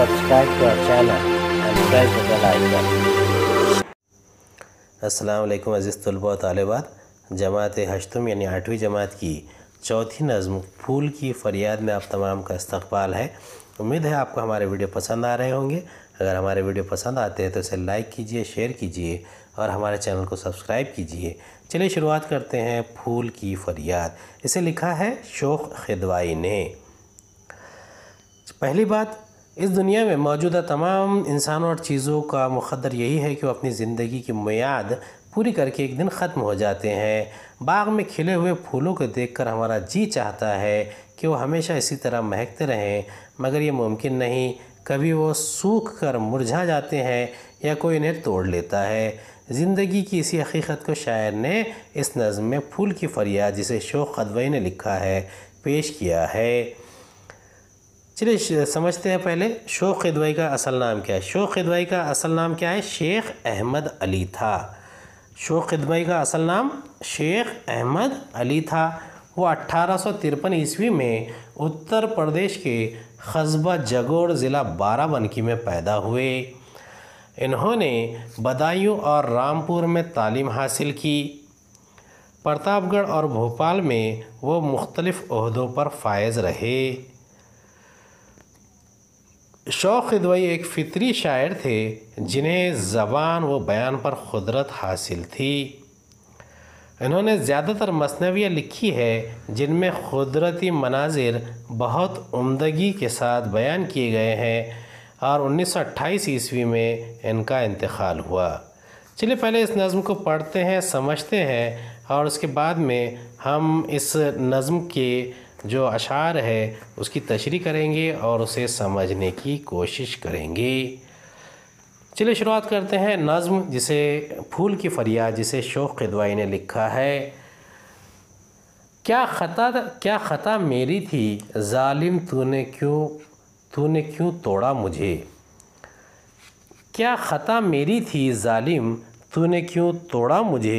subscribe to our channel and press the bell icon. Aslam अज़ीज़ तलबा तलबात जमात हशतम यानी आठवीं जमात की चौथी नज़म फूल की फ़रियाद में आप तमाम का इस्तबाल है उम्मीद है आपको हमारे वीडियो पसंद आ रहे होंगे अगर हमारे वीडियो पसंद आते हैं तो इसे लाइक कीजिए शेयर कीजिए और हमारे चैनल को सब्सक्राइब कीजिए चलिए शुरुआत करते हैं फूल की फ़रियाद इसे लिखा है शोख खिदवाई ने पहली बात इस दुनिया में मौजूदा तमाम इंसानों और चीज़ों का मुख़दर यही है कि वो अपनी ज़िंदगी की मैद पूरी करके एक दिन ख़त्म हो जाते हैं बाग में खिले हुए फूलों को देखकर हमारा जी चाहता है कि वो हमेशा इसी तरह महकते रहें मगर ये मुमकिन नहीं कभी वो सूख कर मुरझा जाते हैं या कोई इन्हें तोड़ लेता है ज़िंदगी की इसी हकीकत को शायर ने इस नज़म में फूल की फरियाद जिसे शोक अदवई ने लिखा है पेश किया है चलिए समझते हैं पहले शोख खिदवाई का असल नाम क्या है शोख खिदवाई का असल नाम क्या है शेख अहमद अली था शोख खिदवाई का असल नाम शेख अहमद अली था वो अट्ठारह ईस्वी में उत्तर प्रदेश के कस्बा जगोड़ ज़िला बाराबंकी में पैदा हुए इन्होंने बदायूं और रामपुर में तालीम हासिल की प्रतापगढ़ और भोपाल में वो मुख्तलिफ़ अहदों पर फायज़ रहे शौक़ दवई एक फ़ितरी शायर थे जिन्हें ज़बान व बयान पर क़ुदरत हासिल थी इन्होंने ज़्यादातर मसनवियाँ लिखी है जिनमें क़ुदरती मनाजिर बहुत उमदगी के साथ बयान किए गए हैं और 1928 ईस्वी में इनका इंतकाल हुआ चलिए पहले इस नज़म को पढ़ते हैं समझते हैं और उसके बाद में हम इस नज़म के जो अशार है उसकी तशरी करेंगे और उसे समझने की कोशिश करेंगे चलिए शुरुआत करते हैं नज़म जिसे फूल की फरियाद जिसे शोक़ खदवाई ने लिखा है क्या ख़ता क्या ख़ता मेरी थी ज़ालिम तूने क्यों तूने क्यों तोड़ा मुझे क्या ख़ता मेरी थी ज़ालिम तूने क्यों तोड़ा मुझे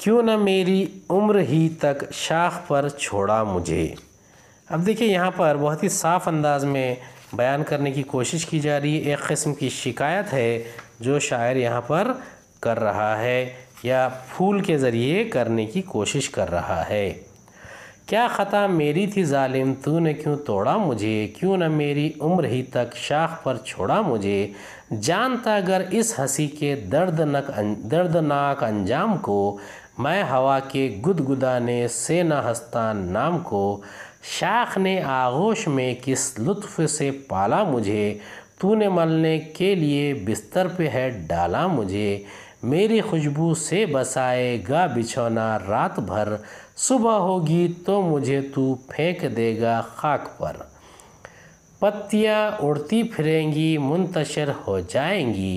क्यों न मेरी उम्र ही तक शाख पर छोड़ा मुझे अब देखिए यहाँ पर बहुत ही साफ़ अंदाज में बयान करने की कोशिश की जा रही है एक किस्म की शिकायत है जो शायर यहाँ पर कर रहा है या फूल के ज़रिए करने की कोशिश कर रहा है क्या ख़ता मेरी थी ालिम तू ने क्यों तोड़ा मुझे क्यों न मेरी उम्र ही तक शाख पर छोड़ा मुझे जानता अगर इस हंसी के दर्दनक अं-, दर्दनाक अंजाम को मैं हवा के गुदगुदाने से न हस्तान नाम को शाख ने आगोश में किस लुत्फ़ से पाला मुझे तूने मलने के लिए बिस्तर पे है डाला मुझे मेरी खुशबू से बसाएगा बिछौना रात भर सुबह होगी तो मुझे तू फेंक देगा खाक पर पत्तियाँ उड़ती फिरेंगी मुंतशर हो जाएंगी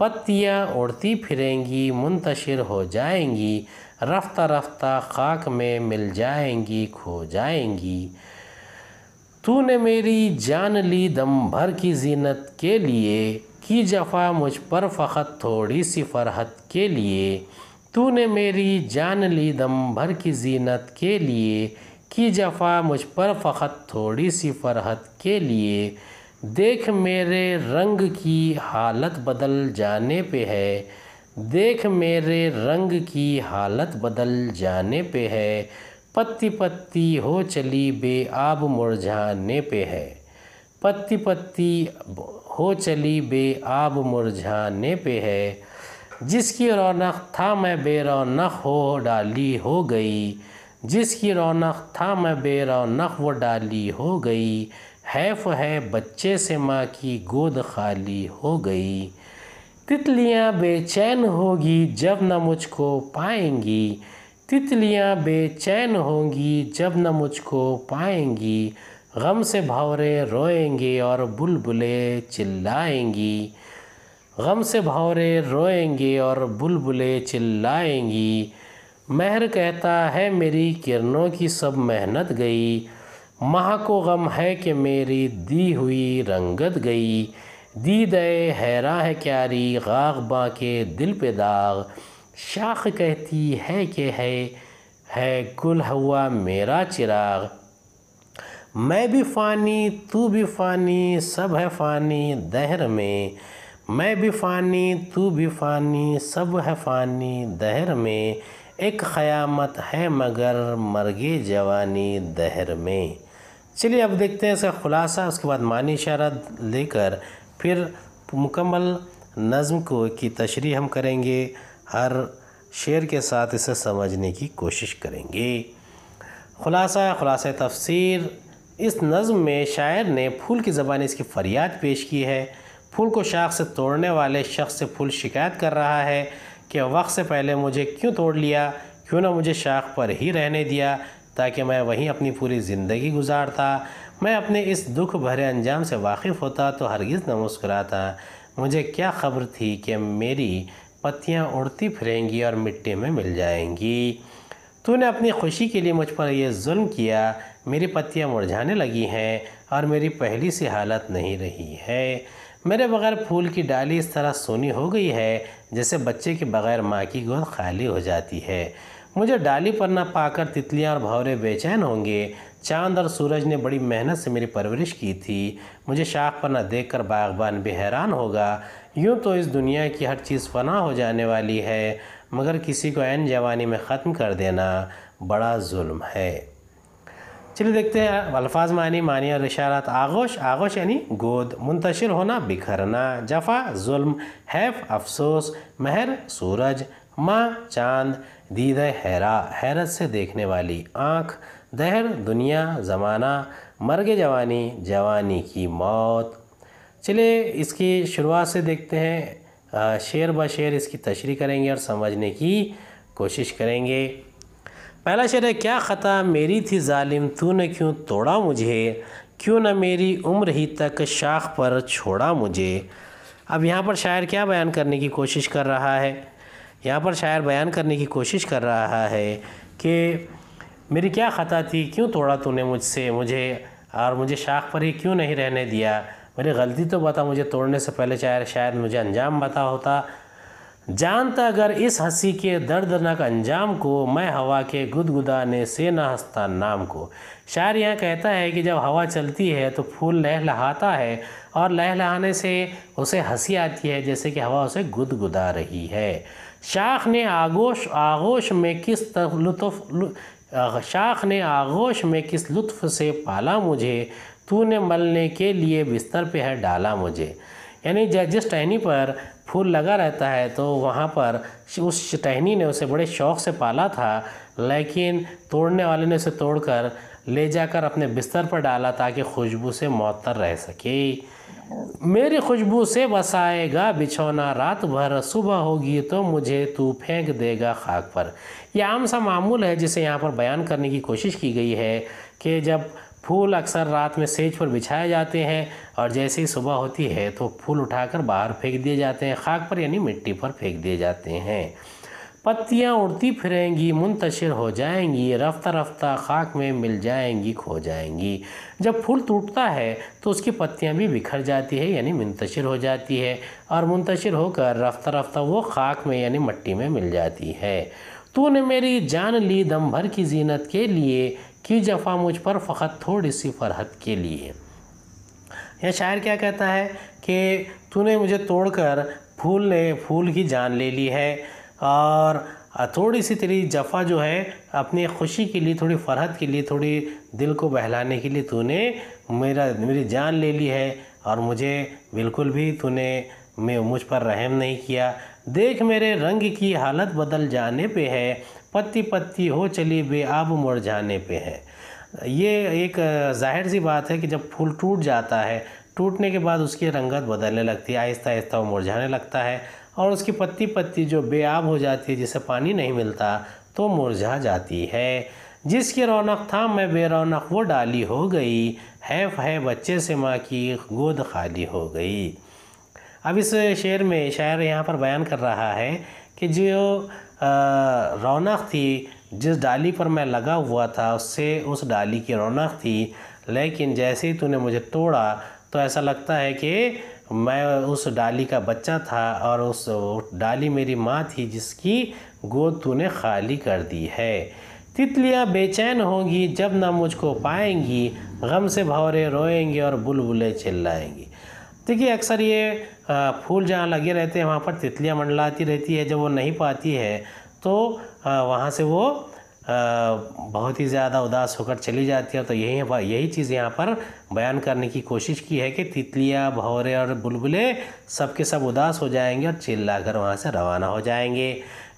पत्तियाँ उड़ती फिरेंगी मुंतशिर हो जाएंगी रफ्ता रफ्ता खाक में मिल जाएंगी खो जाएंगी तूने मेरी जान ली दम भर की जीनत के लिए की जफा मुझ पर फ़खत थोड़ी सी फरहत के लिए तूने मेरी जान ली दम भर की जीनत के लिए की जफा मुझ पर फ़खत थोड़ी सी फरहत के लिए देख मेरे रंग की हालत बदल जाने पे है देख मेरे रंग की हालत बदल जाने पे है पत्ती पत्ती हो चली बेआब मुरझाने पे है पत्ती पत्ती हो चली बेआब मुरझाने पे है जिसकी रौनक था मैं बेरौनक हो डाली हो गई जिसकी रौनक था मैं बेरौनक वो डाली हो गई हैफ है बच्चे से माँ की गोद खाली हो गई तितलियाँ बेचैन होगी जब न मुझको पाएंगी तितलियाँ बेचैन होंगी जब न मुझको पाएंगी गम से भावरे रोएंगे और बुलबुलें चिल्लाएंगी गम से भावरे रोएंगे और बुलबुलें चिल्लाएंगी महर कहता है मेरी किरणों की सब मेहनत गई माह को गम है कि मेरी दी हुई रंगत गई दी दे हैरा है क्यारी बा के दिल पे दाग शाख कहती है कि है है गुल हुआ मेरा चिराग मैं भी फ़ानी तू भी फ़ानी सब है फ़ानी दहर में मैं भी फ़ानी तू भी फ़ानी सब है फ़ानी दहर में एक ख़यामत है मगर मरगे जवानी दहर में चलिए अब देखते हैं इसका ख़ुलासा उसके बाद मानी इशारा लेकर फिर मुकम्मल नज़म को की तशरी हम करेंगे हर शेर के साथ इसे समझने की कोशिश करेंगे खुलासा खुलास तफसीर इस नज़म में शायर ने फूल की ज़बानी इसकी फ़रियाद पेश की है फूल को शाख से तोड़ने वाले शख्स से फूल शिकायत कर रहा है कि वक्त से पहले मुझे क्यों तोड़ लिया क्यों ना मुझे शाख पर ही रहने दिया ताकि मैं वहीं अपनी पूरी ज़िंदगी गुजारता मैं अपने इस दुख भरे अंजाम से वाकिफ़ होता तो हरगिज़ न मुस्कुराता मुझे क्या खबर थी कि मेरी पत्तियाँ उड़ती फिरेंगी और मिट्टी में मिल जाएंगी तूने अपनी खुशी के लिए मुझ पर यह जुल्म किया मेरी पत्तियाँ मुरझाने लगी हैं और मेरी पहली सी हालत नहीं रही है मेरे बगैर फूल की डाली इस तरह सोनी हो गई है जैसे बच्चे के बगैर माँ की गोद खाली हो जाती है मुझे डाली पर ना पाकर तितलियाँ और भावरे बेचैन होंगे चांद और सूरज ने बड़ी मेहनत से मेरी परवरिश की थी मुझे शाख पर देख कर बागबान भी हैरान होगा यूँ तो इस दुनिया की हर चीज़ फना हो जाने वाली है मगर किसी को ऐन जवानी में ख़त्म कर देना बड़ा जुल्म है चलिए देखते हैं अल्फाज मानी मानिया रिशारत आगोश आगोश यानी गोद मुंतशिर होना बिखरना जफा जुल्म हैफ अफसोस महर सूरज माँ चांद दीद हैरा हैरत से देखने वाली आँख दहर दुनिया ज़माना मर्ग जवानी जवानी की मौत चलिए इसकी शुरुआत से देखते हैं शेर ब शेर इसकी तशरी करेंगे और समझने की कोशिश करेंगे पहला शेर है क्या ख़ता मेरी थी ालिम ने क्यों तोड़ा मुझे क्यों न मेरी उम्र ही तक शाख पर छोड़ा मुझे अब यहाँ पर शायर क्या बयान करने की कोशिश कर रहा है यहाँ पर शायर बयान करने की कोशिश कर रहा है कि मेरी क्या ख़ता थी क्यों तोड़ा तूने मुझसे मुझे और मुझे शाख पर ही क्यों नहीं रहने दिया मेरी गलती तो बता मुझे तोड़ने से पहले शायर शायद मुझे अंजाम बता होता जानता अगर इस हंसी के दर्दनाक अंजाम को मैं हवा के गुदगुदाने से न हंसता नाम को शायर यह कहता है कि जब हवा चलती है तो फूल लहलहाता है और लहलहाने से उसे हंसी आती है जैसे कि हवा उसे गुदगुदा रही है शाख ने आगोश आगोश में किस लुत्फ शाख ने आगोश में किस लुत्फ़ से पाला मुझे तूने मलने के लिए बिस्तर पे है डाला मुझे यानी जिस टहनी पर फूल लगा रहता है तो वहाँ पर उस टहनी ने उसे बड़े शौक़ से पाला था लेकिन तोड़ने वाले ने उसे तोड़कर ले जाकर अपने बिस्तर पर डाला ताकि खुशबू से मअतर रह सके मेरी खुशबू से बसाएगा बिछौना रात भर सुबह होगी तो मुझे तू फेंक देगा खाक पर यह आम सा मामूल है जिसे यहाँ पर बयान करने की कोशिश की गई है कि जब फूल अक्सर रात में सेज पर बिछाए जाते हैं और जैसे ही सुबह होती है तो फूल उठाकर बाहर फेंक दिए जाते हैं खाक पर यानी मिट्टी पर फेंक दिए जाते हैं पत्तियाँ उड़ती फिरेंगी मुंतशिर हो जाएंगी रफ्ता रफ्ता खाक में मिल जाएंगी खो जाएंगी जब फूल टूटता है तो उसकी पत्तियाँ भी बिखर जाती है यानी मुंतशिर हो जाती है और मुंतशिर होकर रफ्ता रफ्ता वो खाक में यानी मिट्टी में मिल जाती है तूने मेरी जान ली दम भर की जीनत के लिए की जफ़ा मुझ पर फ़कत थोड़ी सी फरहत के लिए यह शायर क्या कहता है कि तूने मुझे तोड़कर फूल ने फूल की जान ले ली है और थोड़ी सी तेरी जफ़ा जो है अपनी खुशी के लिए थोड़ी फरहत के लिए थोड़ी दिल को बहलाने के लिए तूने मेरा मेरी जान ले ली है और मुझे बिल्कुल भी तूने मैं मुझ पर रहम नहीं किया देख मेरे रंग की हालत बदल जाने पे है पत्ती पत्ती हो चली बे बेआब मुरझाने पे है ये एक जाहिर सी बात है कि जब फूल टूट जाता है टूटने के बाद उसकी रंगत बदलने लगती है आहिस्ता आहिस्ता वो मुरझाने लगता है और उसकी पत्ती पत्ती जो बेआब हो जाती है जिसे पानी नहीं मिलता तो मुरझा जाती है जिसकी रौनक था मैं बेरौनक वो डाली हो गई हैफ है बच्चे से माँ की गोद खाली हो गई अब इस शेर में शायर यहाँ पर बयान कर रहा है कि जो रौनक थी जिस डाली पर मैं लगा हुआ था उससे उस डाली की रौनक थी लेकिन जैसे ही तूने मुझे तोड़ा तो ऐसा लगता है कि मैं उस डाली का बच्चा था और उस डाली मेरी माँ थी जिसकी गोद तूने खाली कर दी है तितलियाँ बेचैन होंगी जब ना मुझको पाएंगी गम से भौरे रोएंगे और बुलबुलें चिल्लाएंगी देखिए अक्सर ये फूल जहाँ लगे रहते हैं वहाँ पर तितलियाँ मंडलाती रहती है जब वो नहीं पाती है तो वहाँ से वो बहुत ही ज़्यादा उदास होकर चली जाती है तो यही यही चीज़ यहाँ पर बयान करने की कोशिश की है कि तितलियाँ भौरे और बुलबुले सब के सब उदास हो जाएंगे और चिल्ला कर वहाँ से रवाना हो जाएंगे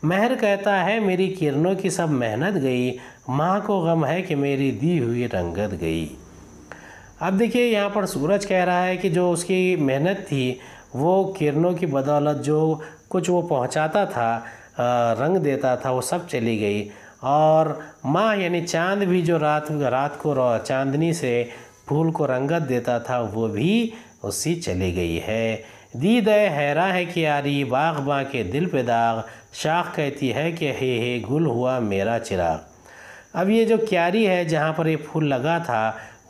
महर कहता है मेरी किरणों की सब मेहनत गई माँ को गम है कि मेरी दी हुई रंगत गई अब देखिए यहाँ पर सूरज कह रहा है कि जो उसकी मेहनत थी वो किरणों की बदौलत जो कुछ वो पहुँचाता था रंग देता था वो सब चली गई और माँ यानी चांद भी जो रात रात को चांदनी से फूल को रंगत देता था वो भी उसी चली गई है दीद हैरा है कि यारी बाग बाँ के दिल पे दाग शाख कहती है कि हे हे गुल हुआ मेरा चिराग अब ये जो क्यारी है जहाँ पर ये फूल लगा था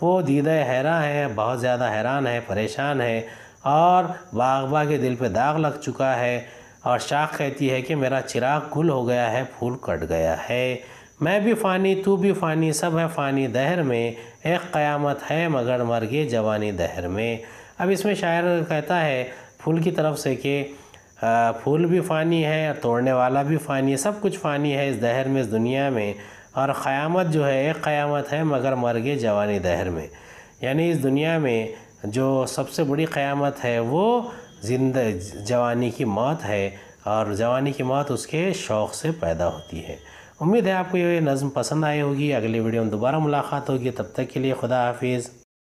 वो दीदे हैरान है बहुत ज़्यादा हैरान है परेशान है और बागबा के दिल पे दाग लग चुका है और शाख कहती है कि मेरा चिराग गुल हो गया है फूल कट गया है मैं भी फ़ानी तू भी फ़ानी सब है फ़ानी दहर में एक क़यामत है मगर मर गए जवानी दहर में अब इसमें शायर कहता है फूल की तरफ से कि फूल भी फ़ानी है तोड़ने वाला भी फ़ानी है सब कुछ फ़ानी है इस दहर में इस दुनिया में और क़यामत जो है एक क़यामत है मगर मर गए जवानी दहर में यानी इस दुनिया में जो सबसे बड़ी क़यामत है वो जिंद जवानी की मौत है और जवानी की मौत उसके शौक़ से पैदा होती है उम्मीद है आपको ये नज़म पसंद आई होगी अगली वीडियो में दोबारा मुलाकात होगी तब तक के लिए खुदा हाफिज़